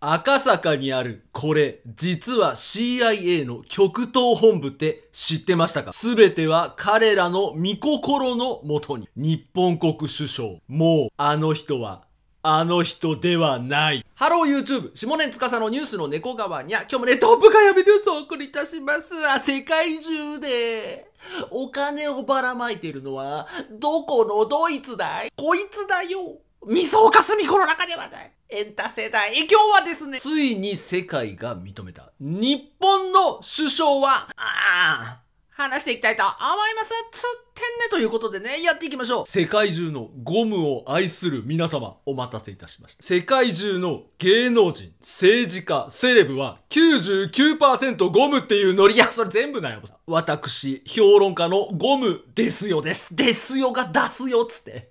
赤坂にあるこれ、実は CIA の極東本部って知ってましたかすべては彼らの見心のもとに。日本国首相、もうあの人はあの人ではない。ハロー YouTube、下根司のニュースの猫川にゃ、今日もね、トップ火ヤ日ニュースをお送りいたします。あ、世界中で、お金をばらまいているのは、どこのドイツだいこいつだよみそおかすみこの中ではない。エンタ世代。今日はですね、ついに世界が認めた。日本の首相は、ああ、話していきたいと思います。つてんねということでね、やっていきましょう。世界中のゴムを愛する皆様、お待たせいたしました。世界中の芸能人、政治家、セレブは99%ゴムっていうノリ。いや、それ全部なん私、評論家のゴムですよです。ですよが出すよ、っつって。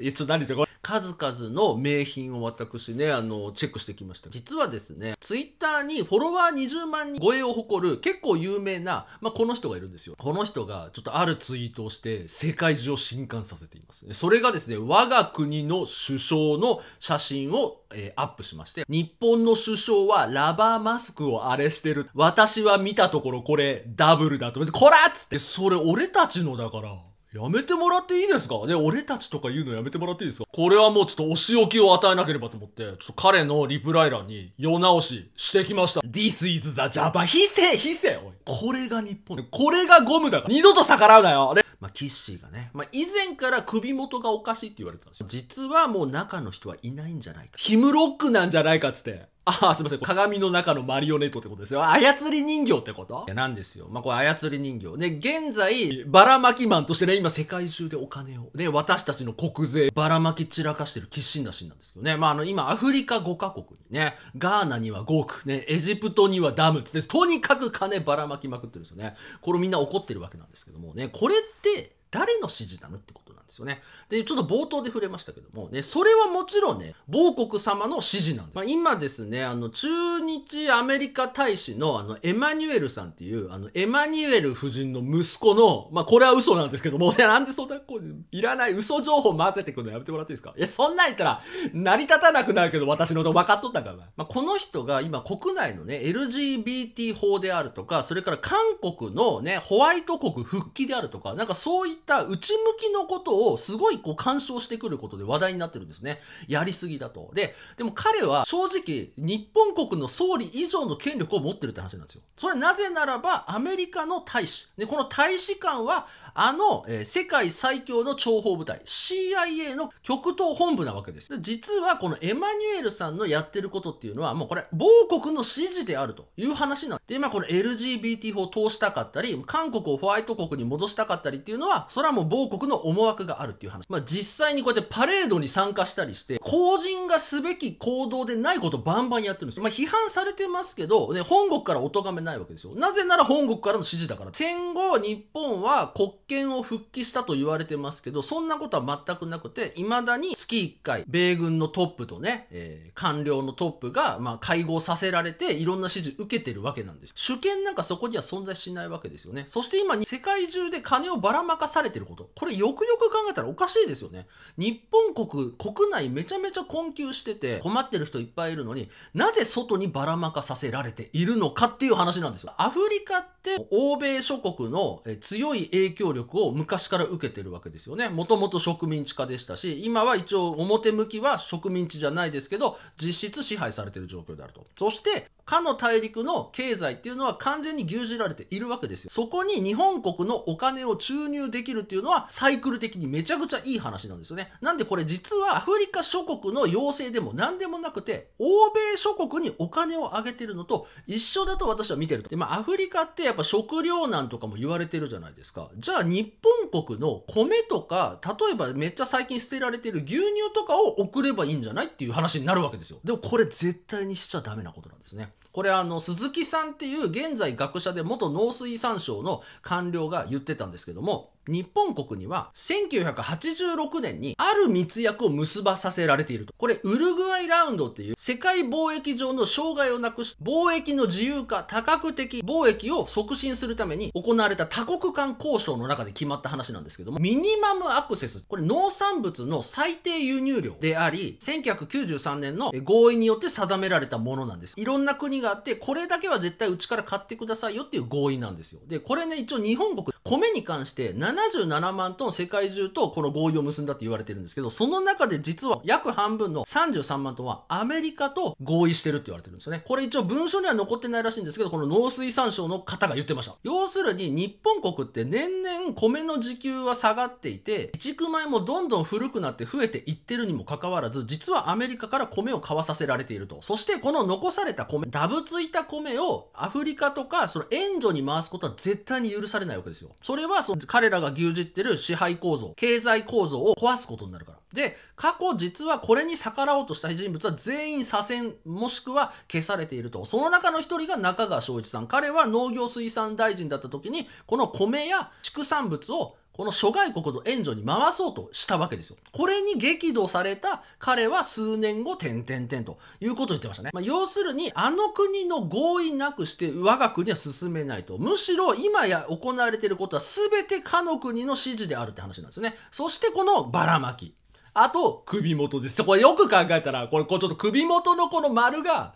え、ちょ、何言ってこれ。数々の名品を私ね、あの、チェックしてきました。実はですね、ツイッターにフォロワー20万人超えを誇る結構有名な、まあ、この人がいるんですよ。この人がちょっとあるツイートをしてして世界中を震撼させています。それがですね、我が国の首相の写真を、えー、アップしまして、日本の首相はラバーマスクをあれしてる。私は見たところこれダブルだと。こらっつって、それ俺たちのだから。やめてもらっていいですかね、俺たちとか言うのやめてもらっていいですかこれはもうちょっとお仕置きを与えなければと思って、ちょっと彼のリプライ欄に世直ししてきました。This is the Java. ひせひせおい。これが日本。これがゴムだから。二度と逆らうなよ。で、まあ、キッシーがね、まあ、以前から首元がおかしいって言われてたんですよ。実はもう中の人はいないんじゃないか。ヒムロックなんじゃないかっつって。ああ、すいません。鏡の中のマリオネットってことですよ。操り人形ってこといや、なんですよ。まあ、これ操り人形。で、現在、ばらまきマンとしてね、今世界中でお金を。で、私たちの国税、ばらまき散らかしてるキッシンダシンなんですけどね。まあ、あの、今、アフリカ5カ国にね、ガーナには5億、ね、エジプトにはダムつって、とにかく金ばらまきまくってるんですよね。これみんな怒ってるわけなんですけどもね、これって、誰の指示なのってことですよね。で、ちょっと冒頭で触れましたけども、ね、それはもちろんね、某国様の指示なんです。まあ、今ですね、あの、中日アメリカ大使の、あの、エマニュエルさんっていう、あの、エマニュエル夫人の息子の、まあ、これは嘘なんですけども、いや、なんでそんな、こう、いらない嘘情報混ぜてくのやめてもらっていいですかいや、そんなん言ったら、成り立たなくなるけど、私のと分かっとったからまあ、この人が今、国内のね、LGBT 法であるとか、それから韓国のね、ホワイト国復帰であるとか、なんかそういった内向きのことををすごいこう干渉してくることで話題になってるんですね。やりすぎだと。で、でも彼は正直日本国の総理以上の権力を持ってるって話なんですよ。それなぜならばアメリカの大使。で、この大使館はあの、えー、世界最強の諜報部隊 CIA の極東本部なわけです。で、実はこのエマニュエルさんのやってることっていうのはもうこれ某国の支持であるという話なんで、今この LGBT 法を通したかったり、韓国をホワイト国に戻したかったりっていうのは、それはもう某国の思惑があるっていう話。まあ、実際にこうやってパレードに参加したりして、公人がすべき行動でないことバンバンやってるんですよ。まあ、批判されてますけど、ね、本国からお咎めないわけですよ。なぜなら本国からの指示だから。戦後、日本は国権を復帰したと言われてますけど、そんなことは全くなくて、未だに月1回、米軍のトップとね、えー、官僚のトップが、まあ、会合させられて、いろんな指示受けてるわけなんです。主権なんかそこには存在しないわけですよね。そして今、に世界中で金をばらまかされてること。これよくよく考考えたらおかしいですよね。日本国、国内めちゃめちゃ困窮してて、困ってる人いっぱいいるのに、なぜ外にばらまかさせられているのかっていう話なんですよ。アフリカって欧米諸国の強い影響力を昔から受けてるわけですよね。もともと植民地化でしたし、今は一応表向きは植民地じゃないですけど、実質支配されてる状況であると。そして、かの大陸の経済っていうのは完全に牛耳られているわけですよ。そこに日本国のお金を注入できるっていうのはサイクル的にめちゃくちゃいい話なんですよね。なんでこれ実はアフリカ諸国の要請でも何でもなくて、欧米諸国にお金をあげてるのと一緒だと私は見てると。で、まあアフリカってやっぱ食糧難とかも言われてるじゃないですか。じゃあ日本国の米とか、例えばめっちゃ最近捨てられてる牛乳とかを送ればいいんじゃないっていう話になるわけですよ。でもこれ絶対にしちゃダメなことなんですね。これあの、鈴木さんっていう現在学者で元農水産省の官僚が言ってたんですけども、日本国には1986年にある密約を結ばさせられていると。これ、ウルグアイラウンドっていう世界貿易上の障害をなくし、貿易の自由化、多角的貿易を促進するために行われた多国間交渉の中で決まった話なんですけども、ミニマムアクセス、これ農産物の最低輸入量であり、1993年の合意によって定められたものなんです。いろんな国があって、これだけは絶対うちから買ってくださいよっていう合意なんですよ。で、これね、一応日本国、米に関して7 77万トン世界中とこの合意を結んだって言われてるんですけど、その中で実は約半分の33万トンはアメリカと合意してるって言われてるんですよね。これ一応文書には残ってないらしいんですけど、この農水産省の方が言ってました。要するに日本国って年々米の時給は下がっていて、備蓄米もどんどん古くなって増えていってるにもかかわらず、実はアメリカから米を買わさせられていると。そしてこの残された米、ダブついた米をアフリカとかその援助に回すことは絶対に許されないわけですよ。それはその彼ららが牛耳ってる支配構造、経済構造を壊すことになるから。で、過去実はこれに逆らおうとした人物は全員左遷、もしくは消されていると。その中の一人が中川昭一さん。彼は農業水産大臣だった時に、この米や畜産物をこの諸外国の援助に回そうとしたわけですよ。これに激怒された彼は数年後、点々点ということを言ってましたね。まあ、要するに、あの国の合意なくして我が国は進めないと。むしろ今や行われていることは全てかの国の指示であるって話なんですよね。そしてこのばらまき。あと、首元です。これよく考えたら、これ、こうちょっと首元のこの丸が、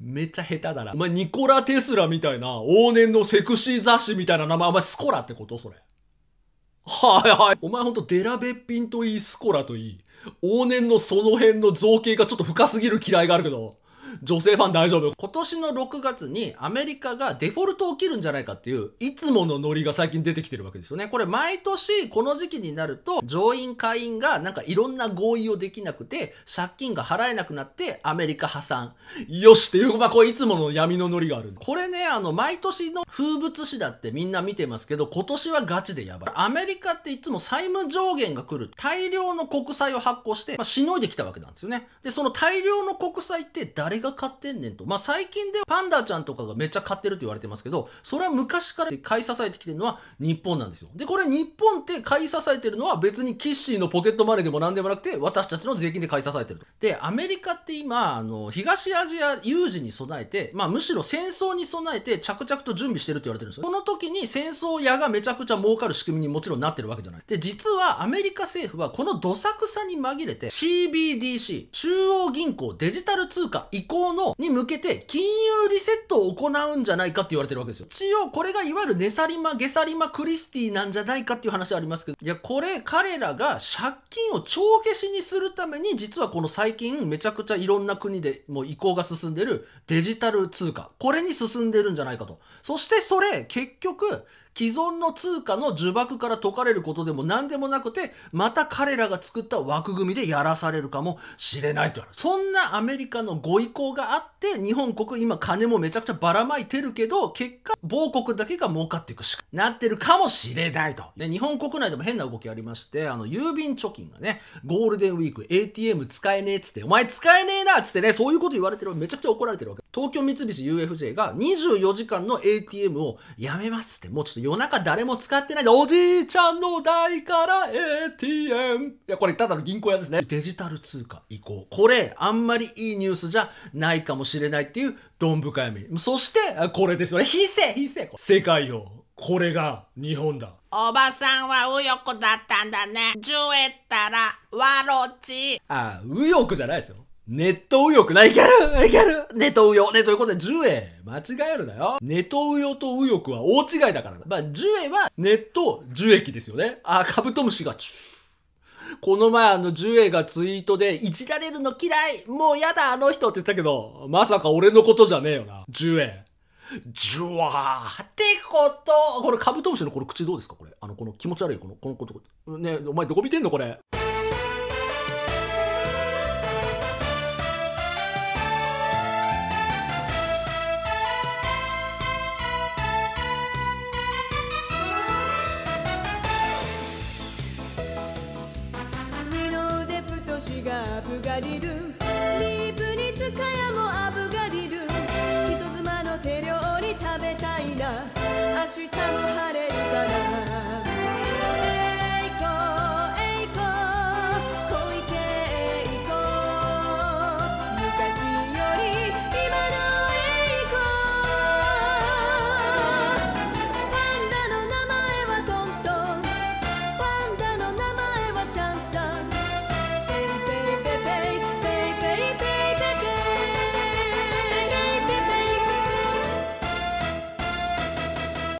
めっちゃ下手だな。お前、ニコラ・テスラみたいな、往年のセクシー雑誌みたいな名前、お前、スコラってことそれ。はいはい。お前ほんとデラべっぴんといい、スコラといい、往年のその辺の造形がちょっと深すぎる嫌いがあるけど、女性ファン大丈夫。今年の6月にアメリカがデフォルトを切るんじゃないかっていう、いつものノリが最近出てきてるわけですよね。これ毎年この時期になると、上院下院がなんかいろんな合意をできなくて、借金が払えなくなってアメリカ破産。よしっていう、まあこれいつもの闇のノリがある。これね、あの、毎年の風物詩だってみんな見てますけど、今年はガチでやばい。アメリカっていつも債務上限が来る。大量の国債を発行して、まあ、しのいできたわけなんですよね。で、その大量の国債って誰が買ってんねんと。まあ、最近ではパンダちゃんとかがめっちゃ買ってると言われてますけど、それは昔から買い支えてきてるのは日本なんですよ。で、これ日本って買い支えてるのは別にキッシーのポケットマネーでも何でもなくて、私たちの税金で買い支えてると。で、アメリカって今、あの、東アジア有事に備えて、まあ、むしろ戦争に備えて着々と準備してるって言われてるんですよ。この時に戦争屋がめちゃくちゃ儲かる仕組みにもちろんなってるわけじゃない。で、実はアメリカ政府はこのどさくさに紛れて CBDC、中央銀行デジタル通貨移行向の、に向けて、金融リセットを行うんじゃないかって言われてるわけですよ。一応、これがいわゆるネサりマ、下サりマ、クリスティなんじゃないかっていう話ありますけど、いや、これ、彼らが借金を帳消しにするために、実はこの最近、めちゃくちゃいろんな国でもう移行が進んでるデジタル通貨、これに進んでるんじゃないかと。そして、それ、結局、既存の通貨の呪縛から解かれることでも何でもなくて、また彼らが作った枠組みでやらされるかもしれないとそんなアメリカのご意向があって、日本国今金もめちゃくちゃばらまいてるけど、結果、某国だけが儲かっていくしかなってるかもしれないと。で、日本国内でも変な動きありまして、あの、郵便貯金がね、ゴールデンウィーク ATM 使えねえっつって、お前使えねえなっつってね、そういうこと言われてるめちゃくちゃ怒られてるわけ。東京三菱 UFJ が24時間の ATM をやめますって、もうちょっと夜中誰も使ってないで、おじいちゃんの代から ATM! いや、これただの銀行屋ですね。デジタル通貨移行。これ、あんまりいいニュースじゃないかもしれないっていう、どん深み。そして、これですよね。非正、非正。世界よ。これが日本だ。おばさんは右翼だったんだね。ジュエったら、わろち。ああ、右翼じゃないですよ。ネット右翼な、いけるいけるネット右翼ね、ということで、ジュエ間違えるなよ。ネット右翼と右翼は大違いだからな。まあ、ジュエはネット樹液ですよね。あ、カブトムシが、この前あのジュエがツイートで、いじられるの嫌いもうやだあの人って言ったけど、まさか俺のことじゃねえよな。ジュエ。ジュワーってことこれカブトムシのこの口どうですかこれ。あの、この気持ち悪いこの、このこと。ねお前どこ見てんのこれ。ぶがりるリープにツカもあぶがりる人妻の手料理食べたいな明日も晴れ